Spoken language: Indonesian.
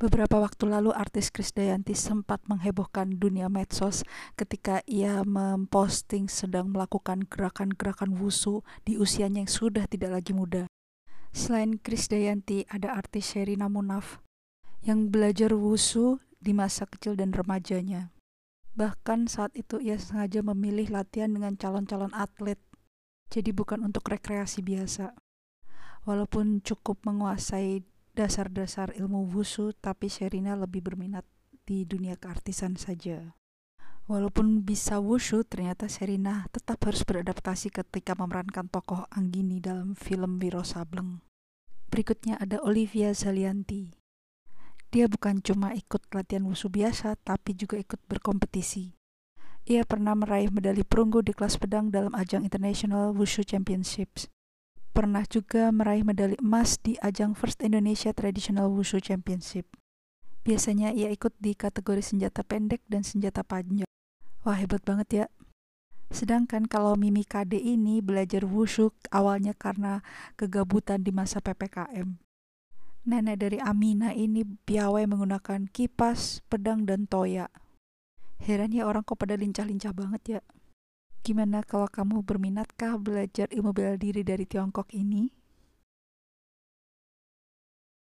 Beberapa waktu lalu artis Chris Dayanti sempat menghebohkan dunia medsos ketika ia memposting sedang melakukan gerakan-gerakan wusu di usianya yang sudah tidak lagi muda. Selain Chris Dayanti, ada artis Sherina Munaf yang belajar wusu di masa kecil dan remajanya. Bahkan saat itu ia sengaja memilih latihan dengan calon-calon atlet, jadi bukan untuk rekreasi biasa. Walaupun cukup menguasai dasar-dasar ilmu wushu, tapi Sherina lebih berminat di dunia keartisan saja. Walaupun bisa wushu, ternyata Sherina tetap harus beradaptasi ketika memerankan tokoh Anggini dalam film Wiro Sableng. Berikutnya ada Olivia Zalianti. Dia bukan cuma ikut latihan wushu biasa, tapi juga ikut berkompetisi. Ia pernah meraih medali perunggu di kelas pedang dalam ajang International Wushu Championships pernah juga meraih medali emas di ajang First Indonesia Traditional Wushu Championship. Biasanya ia ikut di kategori senjata pendek dan senjata panjang. Wah, hebat banget ya. Sedangkan kalau Mimi KD ini belajar wushu awalnya karena kegabutan di masa PPKM. Nenek dari Amina ini piawai menggunakan kipas, pedang, dan toya. Heran ya orang kok pada lincah-lincah banget ya. Gimana kalau kamu berminatkah belajar ilmu bela diri dari Tiongkok ini?